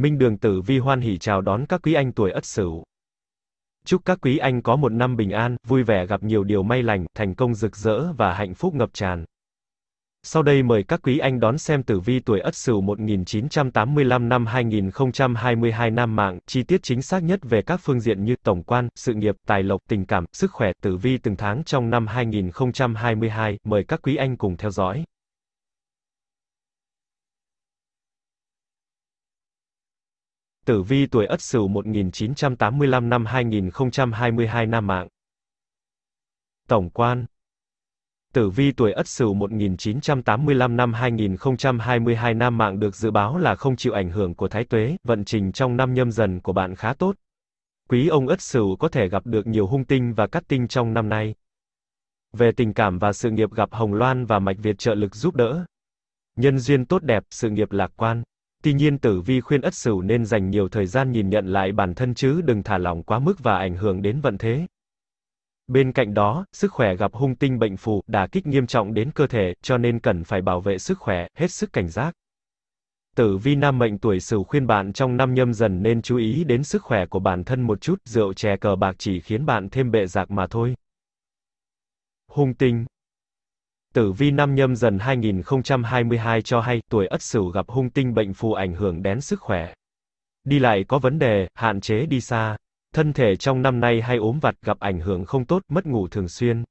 Minh Đường Tử Vi hoan hỉ chào đón các quý anh tuổi Ất Sửu. Chúc các quý anh có một năm bình an, vui vẻ gặp nhiều điều may lành, thành công rực rỡ và hạnh phúc ngập tràn. Sau đây mời các quý anh đón xem tử vi tuổi Ất Sửu 1985 năm 2022 năm mạng, chi tiết chính xác nhất về các phương diện như tổng quan, sự nghiệp, tài lộc, tình cảm, sức khỏe, tử vi từng tháng trong năm 2022, mời các quý anh cùng theo dõi. Tử vi tuổi Ất Sửu 1985 năm 2022 Nam mạng. Tổng quan Tử vi tuổi Ất Sửu 1985 năm 2022 Nam mạng được dự báo là không chịu ảnh hưởng của thái tuế, vận trình trong năm nhâm dần của bạn khá tốt. Quý ông Ất Sửu có thể gặp được nhiều hung tinh và cát tinh trong năm nay. Về tình cảm và sự nghiệp gặp Hồng Loan và Mạch Việt trợ lực giúp đỡ. Nhân duyên tốt đẹp, sự nghiệp lạc quan. Tuy nhiên tử vi khuyên ất sửu nên dành nhiều thời gian nhìn nhận lại bản thân chứ đừng thả lỏng quá mức và ảnh hưởng đến vận thế. Bên cạnh đó, sức khỏe gặp hung tinh bệnh phù, đả kích nghiêm trọng đến cơ thể, cho nên cần phải bảo vệ sức khỏe, hết sức cảnh giác. Tử vi nam mệnh tuổi sửu khuyên bạn trong năm nhâm dần nên chú ý đến sức khỏe của bản thân một chút, rượu chè cờ bạc chỉ khiến bạn thêm bệ giạc mà thôi. Hung tinh Tử vi năm nhâm dần 2022 cho hay, tuổi Ất Sửu gặp hung tinh bệnh phù ảnh hưởng đến sức khỏe. Đi lại có vấn đề, hạn chế đi xa. Thân thể trong năm nay hay ốm vặt gặp ảnh hưởng không tốt, mất ngủ thường xuyên.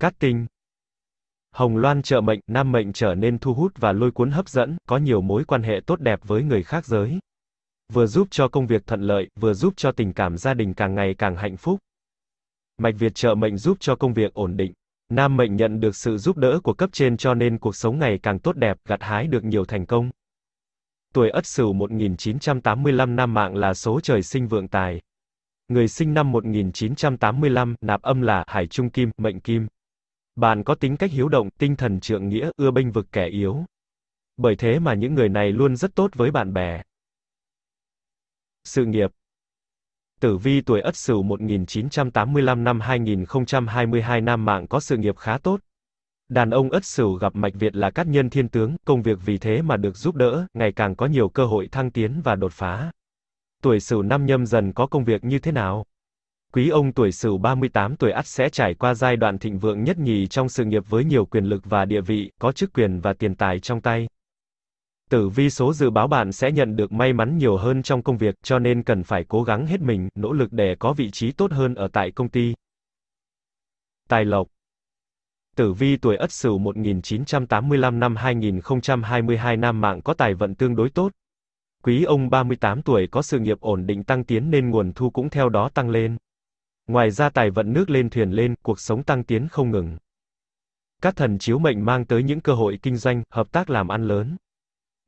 Cát tinh Hồng Loan trợ mệnh, nam mệnh trở nên thu hút và lôi cuốn hấp dẫn, có nhiều mối quan hệ tốt đẹp với người khác giới. Vừa giúp cho công việc thuận lợi, vừa giúp cho tình cảm gia đình càng ngày càng hạnh phúc. Mạch Việt trợ mệnh giúp cho công việc ổn định. Nam Mệnh nhận được sự giúp đỡ của cấp trên cho nên cuộc sống ngày càng tốt đẹp, gặt hái được nhiều thành công. Tuổi Ất Sửu 1985 Nam Mạng là số trời sinh vượng tài. Người sinh năm 1985, nạp âm là Hải Trung Kim, Mệnh Kim. Bạn có tính cách hiếu động, tinh thần trượng nghĩa, ưa bênh vực kẻ yếu. Bởi thế mà những người này luôn rất tốt với bạn bè. Sự nghiệp Tử Vi tuổi Ất Sửu 1985 năm 2022 nam mạng có sự nghiệp khá tốt. Đàn ông Ất Sửu gặp mạch Việt là cát nhân thiên tướng, công việc vì thế mà được giúp đỡ, ngày càng có nhiều cơ hội thăng tiến và đột phá. Tuổi Sửu năm nhâm dần có công việc như thế nào? Quý ông tuổi Sửu 38 tuổi Ất sẽ trải qua giai đoạn thịnh vượng nhất nhì trong sự nghiệp với nhiều quyền lực và địa vị, có chức quyền và tiền tài trong tay. Tử vi số dự báo bạn sẽ nhận được may mắn nhiều hơn trong công việc, cho nên cần phải cố gắng hết mình, nỗ lực để có vị trí tốt hơn ở tại công ty. Tài lộc Tử vi tuổi Ất Sửu 1985 năm 2022 nam mạng có tài vận tương đối tốt. Quý ông 38 tuổi có sự nghiệp ổn định tăng tiến nên nguồn thu cũng theo đó tăng lên. Ngoài ra tài vận nước lên thuyền lên, cuộc sống tăng tiến không ngừng. Các thần chiếu mệnh mang tới những cơ hội kinh doanh, hợp tác làm ăn lớn.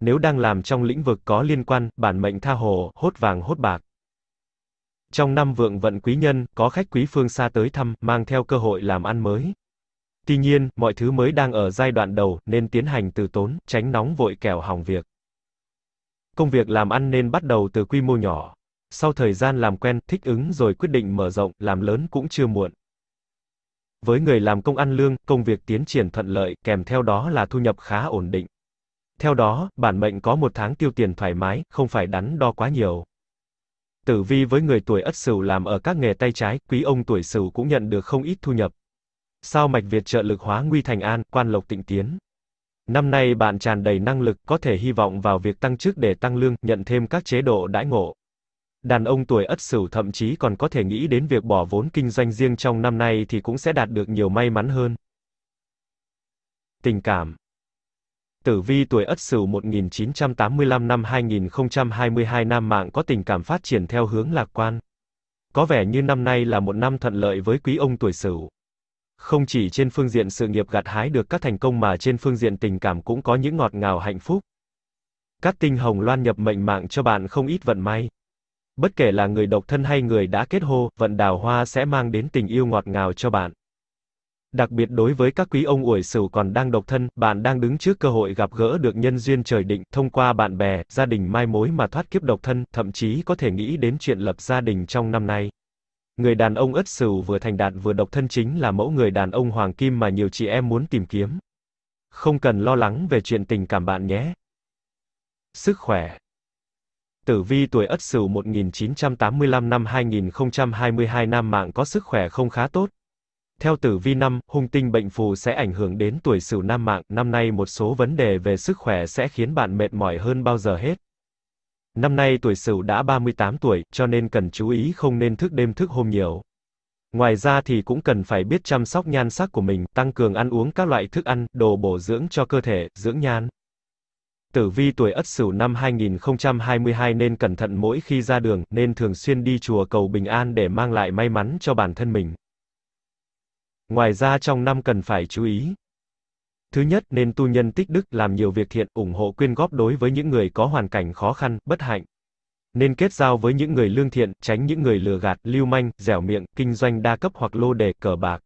Nếu đang làm trong lĩnh vực có liên quan, bản mệnh tha hồ, hốt vàng hốt bạc. Trong năm vượng vận quý nhân, có khách quý phương xa tới thăm, mang theo cơ hội làm ăn mới. Tuy nhiên, mọi thứ mới đang ở giai đoạn đầu, nên tiến hành từ tốn, tránh nóng vội kẻo hỏng việc. Công việc làm ăn nên bắt đầu từ quy mô nhỏ. Sau thời gian làm quen, thích ứng rồi quyết định mở rộng, làm lớn cũng chưa muộn. Với người làm công ăn lương, công việc tiến triển thuận lợi, kèm theo đó là thu nhập khá ổn định. Theo đó, bản mệnh có một tháng tiêu tiền thoải mái, không phải đắn đo quá nhiều. Tử vi với người tuổi Ất Sửu làm ở các nghề tay trái, quý ông tuổi Sửu cũng nhận được không ít thu nhập. Sao mạch Việt trợ lực hóa nguy thành an, quan lộc tịnh tiến. Năm nay bạn tràn đầy năng lực, có thể hy vọng vào việc tăng chức để tăng lương, nhận thêm các chế độ đãi ngộ. Đàn ông tuổi Ất Sửu thậm chí còn có thể nghĩ đến việc bỏ vốn kinh doanh riêng trong năm nay thì cũng sẽ đạt được nhiều may mắn hơn. Tình cảm Tử vi tuổi Ất Sửu 1985 năm 2022 nam mạng có tình cảm phát triển theo hướng lạc quan. Có vẻ như năm nay là một năm thuận lợi với quý ông tuổi Sửu. Không chỉ trên phương diện sự nghiệp gặt hái được các thành công mà trên phương diện tình cảm cũng có những ngọt ngào hạnh phúc. Các tinh hồng loan nhập mệnh mạng cho bạn không ít vận may. Bất kể là người độc thân hay người đã kết hôn, vận đào hoa sẽ mang đến tình yêu ngọt ngào cho bạn. Đặc biệt đối với các quý ông uổi sửu còn đang độc thân, bạn đang đứng trước cơ hội gặp gỡ được nhân duyên trời định, thông qua bạn bè, gia đình mai mối mà thoát kiếp độc thân, thậm chí có thể nghĩ đến chuyện lập gia đình trong năm nay. Người đàn ông ất sửu vừa thành đạt vừa độc thân chính là mẫu người đàn ông hoàng kim mà nhiều chị em muốn tìm kiếm. Không cần lo lắng về chuyện tình cảm bạn nhé. Sức khỏe Tử vi tuổi Ất Sửu 1985 năm 2022 nam mạng có sức khỏe không khá tốt, theo tử vi năm, hung tinh bệnh phù sẽ ảnh hưởng đến tuổi sửu nam mạng, năm nay một số vấn đề về sức khỏe sẽ khiến bạn mệt mỏi hơn bao giờ hết. Năm nay tuổi sửu đã 38 tuổi, cho nên cần chú ý không nên thức đêm thức hôm nhiều. Ngoài ra thì cũng cần phải biết chăm sóc nhan sắc của mình, tăng cường ăn uống các loại thức ăn, đồ bổ dưỡng cho cơ thể, dưỡng nhan. Tử vi tuổi Ất Sửu năm 2022 nên cẩn thận mỗi khi ra đường, nên thường xuyên đi chùa cầu bình an để mang lại may mắn cho bản thân mình. Ngoài ra trong năm cần phải chú ý. Thứ nhất, nên tu nhân tích đức làm nhiều việc thiện, ủng hộ quyên góp đối với những người có hoàn cảnh khó khăn, bất hạnh. Nên kết giao với những người lương thiện, tránh những người lừa gạt, lưu manh, dẻo miệng, kinh doanh đa cấp hoặc lô đề, cờ bạc.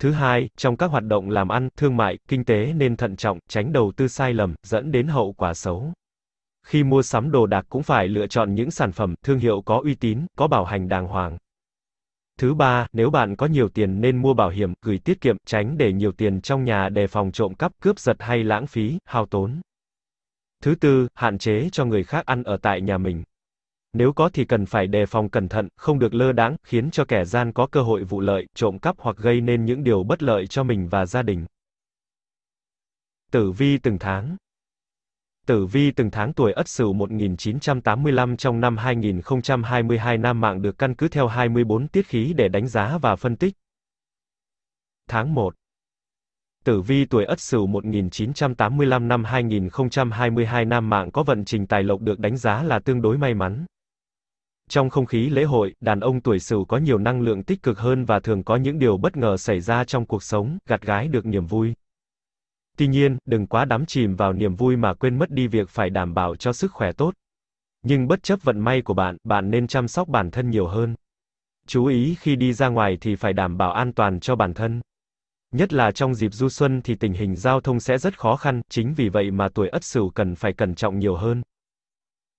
Thứ hai, trong các hoạt động làm ăn, thương mại, kinh tế nên thận trọng, tránh đầu tư sai lầm, dẫn đến hậu quả xấu. Khi mua sắm đồ đạc cũng phải lựa chọn những sản phẩm, thương hiệu có uy tín, có bảo hành đàng hoàng. Thứ ba, nếu bạn có nhiều tiền nên mua bảo hiểm, gửi tiết kiệm, tránh để nhiều tiền trong nhà để phòng trộm cắp, cướp giật hay lãng phí, hao tốn. Thứ tư, hạn chế cho người khác ăn ở tại nhà mình. Nếu có thì cần phải đề phòng cẩn thận, không được lơ đãng, khiến cho kẻ gian có cơ hội vụ lợi, trộm cắp hoặc gây nên những điều bất lợi cho mình và gia đình. Tử vi từng tháng Tử Vi từng tháng tuổi Ất Sửu 1985 trong năm 2022 Nam mạng được căn cứ theo 24 tiết khí để đánh giá và phân tích. Tháng 1 Tử vi tuổi Ất Sửu 1985 năm 2022 Nam mạng có vận trình tài lộc được đánh giá là tương đối may mắn. Trong không khí lễ hội, đàn ông tuổi Sửu có nhiều năng lượng tích cực hơn và thường có những điều bất ngờ xảy ra trong cuộc sống, gặt gái được niềm vui. Tuy nhiên, đừng quá đắm chìm vào niềm vui mà quên mất đi việc phải đảm bảo cho sức khỏe tốt. Nhưng bất chấp vận may của bạn, bạn nên chăm sóc bản thân nhiều hơn. Chú ý khi đi ra ngoài thì phải đảm bảo an toàn cho bản thân. Nhất là trong dịp du xuân thì tình hình giao thông sẽ rất khó khăn, chính vì vậy mà tuổi Ất Sửu cần phải cẩn trọng nhiều hơn.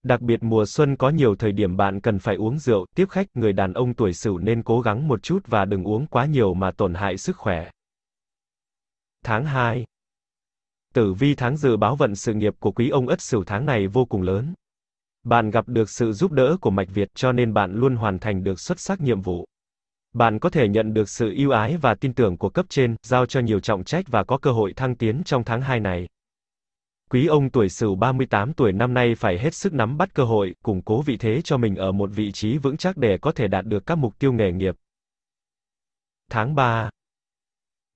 Đặc biệt mùa xuân có nhiều thời điểm bạn cần phải uống rượu, tiếp khách, người đàn ông tuổi Sửu nên cố gắng một chút và đừng uống quá nhiều mà tổn hại sức khỏe. Tháng 2 Tử vi tháng dự báo vận sự nghiệp của quý ông Ất Sửu tháng này vô cùng lớn. Bạn gặp được sự giúp đỡ của mạch Việt cho nên bạn luôn hoàn thành được xuất sắc nhiệm vụ. Bạn có thể nhận được sự yêu ái và tin tưởng của cấp trên, giao cho nhiều trọng trách và có cơ hội thăng tiến trong tháng 2 này. Quý ông tuổi Sửu 38 tuổi năm nay phải hết sức nắm bắt cơ hội, củng cố vị thế cho mình ở một vị trí vững chắc để có thể đạt được các mục tiêu nghề nghiệp. Tháng 3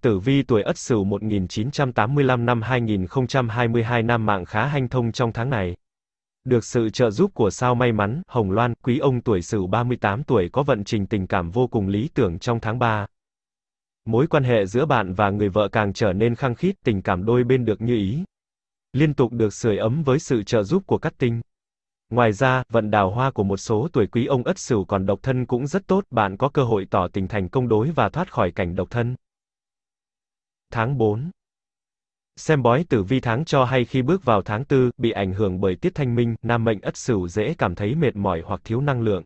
Tử vi tuổi Ất Sửu 1985 năm 2022 nam mạng khá hanh thông trong tháng này. Được sự trợ giúp của sao may mắn, Hồng Loan, quý ông tuổi Sửu 38 tuổi có vận trình tình cảm vô cùng lý tưởng trong tháng 3. Mối quan hệ giữa bạn và người vợ càng trở nên khăng khít, tình cảm đôi bên được như ý. Liên tục được sưởi ấm với sự trợ giúp của các tinh. Ngoài ra, vận đào hoa của một số tuổi quý ông Ất Sửu còn độc thân cũng rất tốt, bạn có cơ hội tỏ tình thành công đối và thoát khỏi cảnh độc thân. Tháng 4 Xem bói tử vi tháng cho hay khi bước vào tháng 4, bị ảnh hưởng bởi tiết thanh minh, nam mệnh ất sửu dễ cảm thấy mệt mỏi hoặc thiếu năng lượng.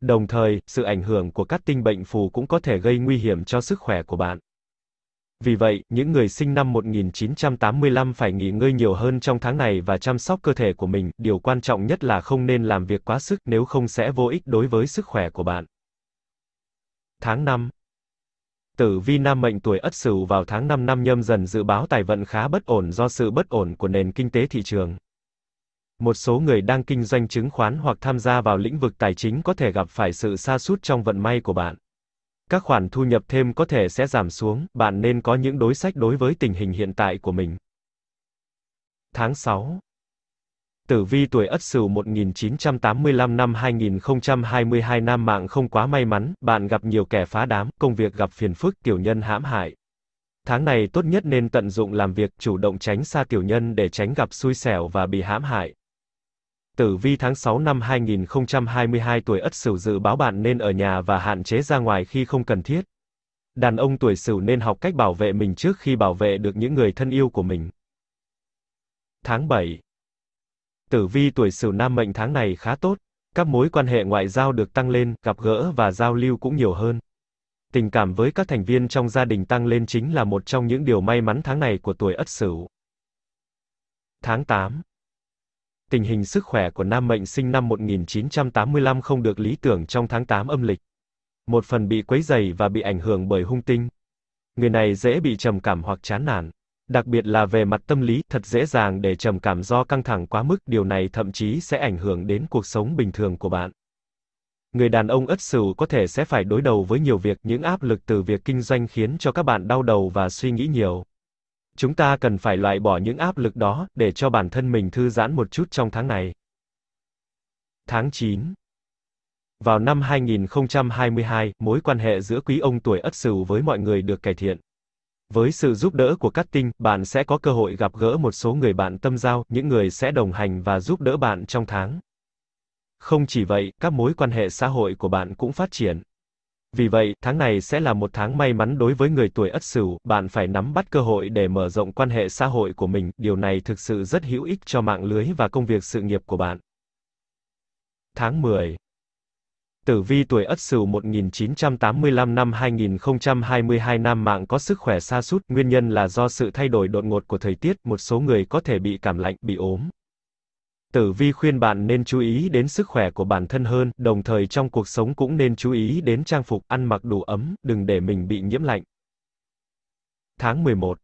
Đồng thời, sự ảnh hưởng của các tinh bệnh phù cũng có thể gây nguy hiểm cho sức khỏe của bạn. Vì vậy, những người sinh năm 1985 phải nghỉ ngơi nhiều hơn trong tháng này và chăm sóc cơ thể của mình, điều quan trọng nhất là không nên làm việc quá sức nếu không sẽ vô ích đối với sức khỏe của bạn. Tháng 5 Tử vi Nam mệnh tuổi Ất Sửu vào tháng 5 năm nhâm dần dự báo tài vận khá bất ổn do sự bất ổn của nền kinh tế thị trường. Một số người đang kinh doanh chứng khoán hoặc tham gia vào lĩnh vực tài chính có thể gặp phải sự sa sút trong vận may của bạn. Các khoản thu nhập thêm có thể sẽ giảm xuống, bạn nên có những đối sách đối với tình hình hiện tại của mình. Tháng 6 Tử vi tuổi Ất Sửu 1985 năm 2022 nam mạng không quá may mắn, bạn gặp nhiều kẻ phá đám, công việc gặp phiền phức, tiểu nhân hãm hại. Tháng này tốt nhất nên tận dụng làm việc, chủ động tránh xa tiểu nhân để tránh gặp xui xẻo và bị hãm hại. Tử vi tháng 6 năm 2022 tuổi Ất Sửu dự báo bạn nên ở nhà và hạn chế ra ngoài khi không cần thiết. Đàn ông tuổi Sửu nên học cách bảo vệ mình trước khi bảo vệ được những người thân yêu của mình. Tháng 7 Tử vi tuổi Sửu Nam mệnh tháng này khá tốt, các mối quan hệ ngoại giao được tăng lên, gặp gỡ và giao lưu cũng nhiều hơn. Tình cảm với các thành viên trong gia đình tăng lên chính là một trong những điều may mắn tháng này của tuổi Ất Sửu. Tháng 8 Tình hình sức khỏe của nam mệnh sinh năm 1985 không được lý tưởng trong tháng 8 âm lịch. Một phần bị quấy dày và bị ảnh hưởng bởi hung tinh. Người này dễ bị trầm cảm hoặc chán nản đặc biệt là về mặt tâm lý, thật dễ dàng để trầm cảm do căng thẳng quá mức, điều này thậm chí sẽ ảnh hưởng đến cuộc sống bình thường của bạn. Người đàn ông ất sửu có thể sẽ phải đối đầu với nhiều việc, những áp lực từ việc kinh doanh khiến cho các bạn đau đầu và suy nghĩ nhiều. Chúng ta cần phải loại bỏ những áp lực đó để cho bản thân mình thư giãn một chút trong tháng này. Tháng 9 Vào năm 2022, mối quan hệ giữa quý ông tuổi Ất Sửu với mọi người được cải thiện. Với sự giúp đỡ của các tinh, bạn sẽ có cơ hội gặp gỡ một số người bạn tâm giao, những người sẽ đồng hành và giúp đỡ bạn trong tháng. Không chỉ vậy, các mối quan hệ xã hội của bạn cũng phát triển. Vì vậy, tháng này sẽ là một tháng may mắn đối với người tuổi Ất Sửu, bạn phải nắm bắt cơ hội để mở rộng quan hệ xã hội của mình, điều này thực sự rất hữu ích cho mạng lưới và công việc sự nghiệp của bạn. Tháng 10 Tử vi tuổi Ất Sửu 1985 năm 2022 nam mạng có sức khỏe sa sút, nguyên nhân là do sự thay đổi đột ngột của thời tiết, một số người có thể bị cảm lạnh, bị ốm. Tử vi khuyên bạn nên chú ý đến sức khỏe của bản thân hơn, đồng thời trong cuộc sống cũng nên chú ý đến trang phục, ăn mặc đủ ấm, đừng để mình bị nhiễm lạnh. Tháng 11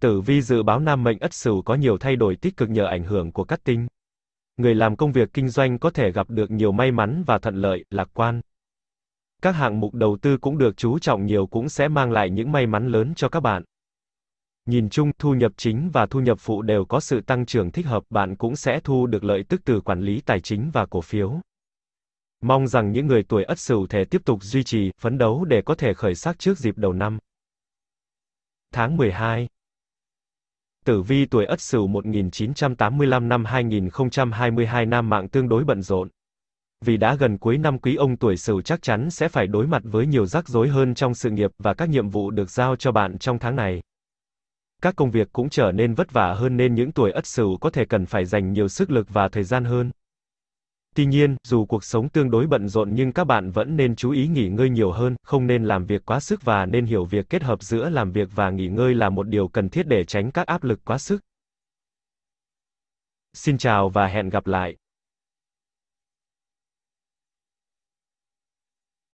Tử vi dự báo nam mệnh Ất Sửu có nhiều thay đổi tích cực nhờ ảnh hưởng của các tinh người làm công việc kinh doanh có thể gặp được nhiều may mắn và thuận lợi, lạc quan. Các hạng mục đầu tư cũng được chú trọng nhiều cũng sẽ mang lại những may mắn lớn cho các bạn. Nhìn chung, thu nhập chính và thu nhập phụ đều có sự tăng trưởng thích hợp, bạn cũng sẽ thu được lợi tức từ quản lý tài chính và cổ phiếu. Mong rằng những người tuổi Ất Sửu thể tiếp tục duy trì, phấn đấu để có thể khởi sắc trước dịp đầu năm. Tháng 12 Tử vi tuổi Ất Sửu 1985 năm 2022 nam mạng tương đối bận rộn. Vì đã gần cuối năm quý ông tuổi Sửu chắc chắn sẽ phải đối mặt với nhiều rắc rối hơn trong sự nghiệp và các nhiệm vụ được giao cho bạn trong tháng này. Các công việc cũng trở nên vất vả hơn nên những tuổi Ất Sửu có thể cần phải dành nhiều sức lực và thời gian hơn. Tuy nhiên, dù cuộc sống tương đối bận rộn nhưng các bạn vẫn nên chú ý nghỉ ngơi nhiều hơn, không nên làm việc quá sức và nên hiểu việc kết hợp giữa làm việc và nghỉ ngơi là một điều cần thiết để tránh các áp lực quá sức. Xin chào và hẹn gặp lại.